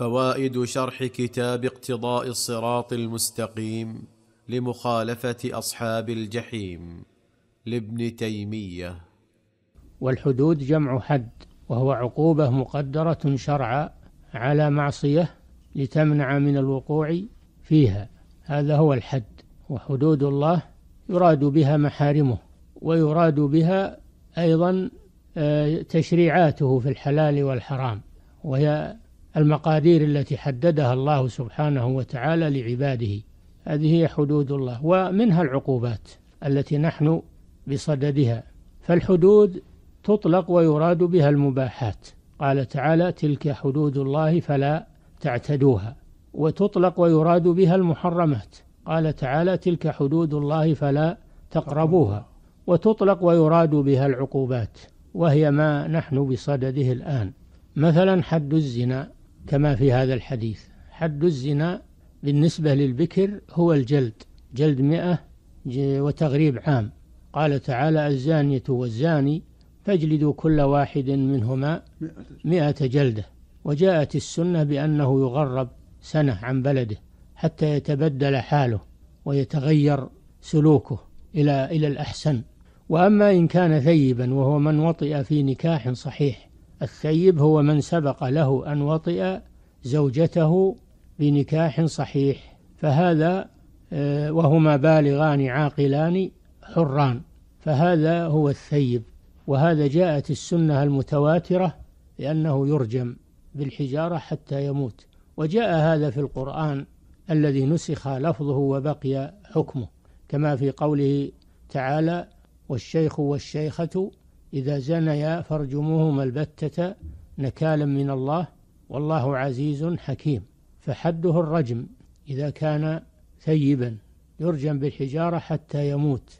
فوائد شرح كتاب اقتضاء الصراط المستقيم لمخالفه اصحاب الجحيم لابن تيميه والحدود جمع حد وهو عقوبه مقدره شرعا على معصيه لتمنع من الوقوع فيها هذا هو الحد وحدود الله يراد بها محارمه ويراد بها ايضا آه، تشريعاته في الحلال والحرام وهي المقادير التي حددها الله سبحانه وتعالى لعباده هذه هي حدود الله ومنها العقوبات التي نحن بصددها فالحدود تطلق ويراد بها المباحات قال تعالى تلك حدود الله فلا تعتدوها وتطلق ويراد بها المحرمات قال تعالى تلك حدود الله فلا تقربوها وتطلق ويراد بها العقوبات وهي ما نحن بصدده الآن مثلا حد الزنا كما في هذا الحديث حد الزنا بالنسبة للبكر هو الجلد جلد مئة وتغريب عام قال تعالى الزانية والزاني فاجلدوا كل واحد منهما مئة جلدة وجاءت السنة بأنه يغرب سنة عن بلده حتى يتبدل حاله ويتغير سلوكه إلى إلى الأحسن وأما إن كان ثيبا وهو من وطئ في نكاح صحيح الثيب هو من سبق له أن وطئ زوجته بنكاح صحيح فهذا آه، وهما بالغان عاقلان حران فهذا هو الثيب وهذا جاءت السنة المتواترة لأنه يرجم بالحجارة حتى يموت وجاء هذا في القرآن الذي نسخ لفظه وبقي حكمه كما في قوله تعالى والشيخ والشيخة إذا زنيا فارجموهما البتة نكالا من الله والله عزيز حكيم فحده الرجم إذا كان ثيبا يرجم بالحجارة حتى يموت